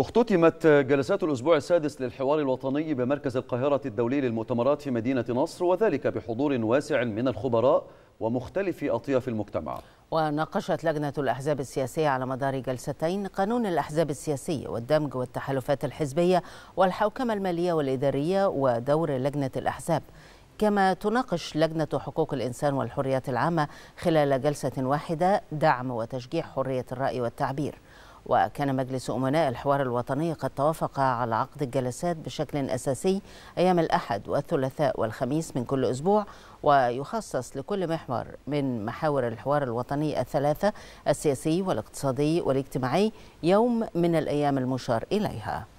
اختتمت جلسات الأسبوع السادس للحوار الوطني بمركز القاهرة الدولي للمؤتمرات في مدينة نصر وذلك بحضور واسع من الخبراء ومختلف أطياف المجتمع وناقشت لجنة الأحزاب السياسية على مدار جلستين قانون الأحزاب السياسية والدمج والتحالفات الحزبية والحوكمة المالية والإدارية ودور لجنة الأحزاب كما تناقش لجنة حقوق الإنسان والحريات العامة خلال جلسة واحدة دعم وتشجيع حرية الرأي والتعبير وكان مجلس أمناء الحوار الوطني قد توافق على عقد الجلسات بشكل أساسي أيام الأحد والثلاثاء والخميس من كل أسبوع ويخصص لكل محور من محاور الحوار الوطني الثلاثة السياسي والاقتصادي والاجتماعي يوم من الأيام المشار إليها